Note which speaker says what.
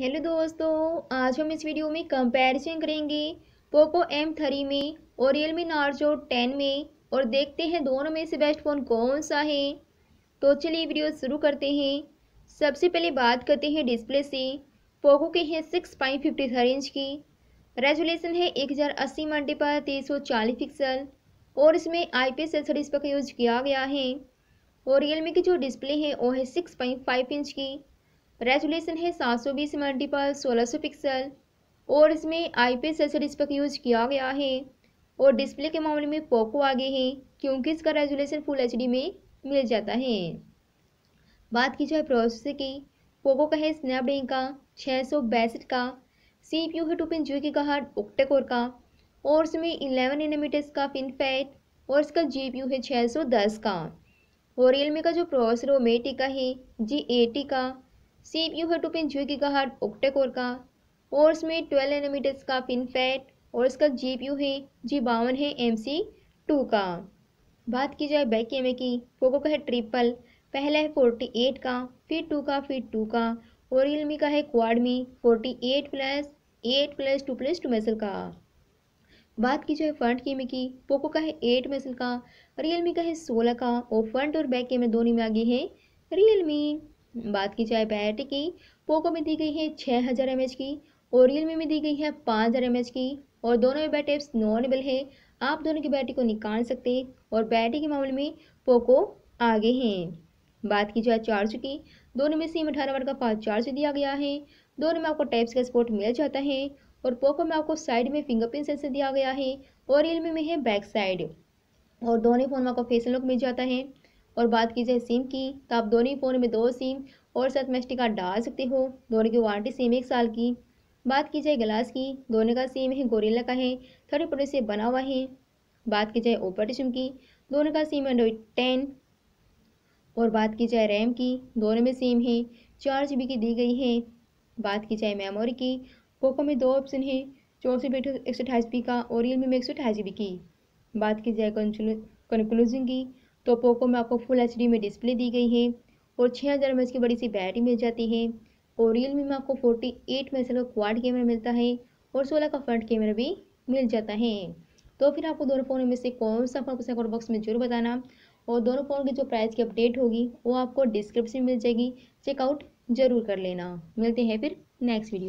Speaker 1: hello दोस्तों आज हम इस वीडियो में कंपैरिजन करेंगे पोको एम थ्री में और रियल मी नार्जो टेन में और देखते हैं दोनों में से बेस्ट फ़ोन कौन सा है तो चलिए वीडियो शुरू करते हैं सबसे पहले बात करते हैं डिस्प्ले से पोको के हैं six point fifty three inch की रेजोल्यूशन है एक हज़ार अस्सी मल्टी पर तीन सौ चालीस पिक्सल और इसमें आई पी एस पर यूज़ किया गया है और रियलमी की जो डिस्प्ले है वो है सिक्स पॉइंट फाइव इंच की रेजुलेशन है सात सौ बीस मल्टीपल सोलह सौ पिक्सल और इसमें आई पी एस का यूज़ किया गया है और डिस्प्ले के मामले में पोको आगे है क्योंकि इसका रेजुलेशन फुल एच में मिल जाता है बात की जाए प्रोसेसर की पोको का है स्नैपडील का छः सौ बैसठ का सी पी यू है टू पिन जी की कहा ओक्टेकोर का और इसमें इलेवन एनमीटर्स का पिन और इसका जी पी यू है छः सौ दस का और रियलमी का जो प्रोसेसर वो मेटी का है जी एटी का सीप यू have पिन जी की GHz octa ओक्टेकोर का और इसमें ट्वेल्व नैनोमीटर्स का पिन फैट और इसका जी है जी बावन है एम टू का बात की जाए बैक कैमरे की पोको का है ट्रिपल पहला है फोर्टी एट का फिर टू का फिर टू का और रियलमी का है क्वाडमी forty eight plus eight plus two plus two मेसल का बात की जाए फ्रंट कैमरे की पोको का है एट मेसल का रियलमी का है सोलह का और फ्रंट और बैक कैमरे दोनों में आगे है रियलमी बात की जाए बैट की पोको में दी गई है छः हज़ार एम की और में, में दी गई है पाँच हज़ार एम की और दोनों में बैटरी एप्स नॉन है आप दोनों की बैटरी को निकाल सकते हैं और बैटरी के मामले में पोको आगे हैं बात की जाए चार्ज की दोनों में सिम अठारह वाट का फास्ट चार्ज दिया गया है दोनों में आपको टाइप्स का सपोर्ट मिल जाता है और पोको में आपको साइड में फिंगरप्रिंट सेंसर दिया गया है और रियलमी में है बैक साइड और दोनों फ़ोन में आपको फेस लुक मिल जाता है और बात की जाए सिम की तो आप दोनों ही फ़ोन में दो सिम और साथ में कार्ड डाल सकते हो दोनों की वारंटी सिम एक साल की बात की जाए ग्लास की दोनों का सेम है गोरेला का है थर्ड प्रोडक्ट से बना हुआ है बात की जाए ओपर सिम की दोनों का सेम एंड्रॉइड टेन और बात की जाए रैम की दोनों में सेम है चार जी की दी गई है बात की जाए मेमोरी की पोको में दो ऑप्शन है चौंसठ एक सौ अठाईस का और रियल मी में एक सौ अठाईस की बात की जाए कंक्लूजन की तो पोको में आपको फुल एच में डिस्प्ले दी गई है और छः हज़ार एम की बड़ी सी बैटरी मिल जाती है और रियल में आपको फोर्टी एट में का क्वाड कैमरा मिलता है और सोलह का फ्रंट कैमरा भी मिल जाता है तो फिर आपको दोनों फ़ोन में से कौन सा फ़ोन पसंद बॉक्स में जरूर बताना और दोनों फ़ोन की जो प्राइस की अपडेट होगी वो आपको डिस्क्रिप्शन में मिल जाएगी चेकआउट ज़रूर कर लेना मिलते हैं फिर नेक्स्ट वीडियो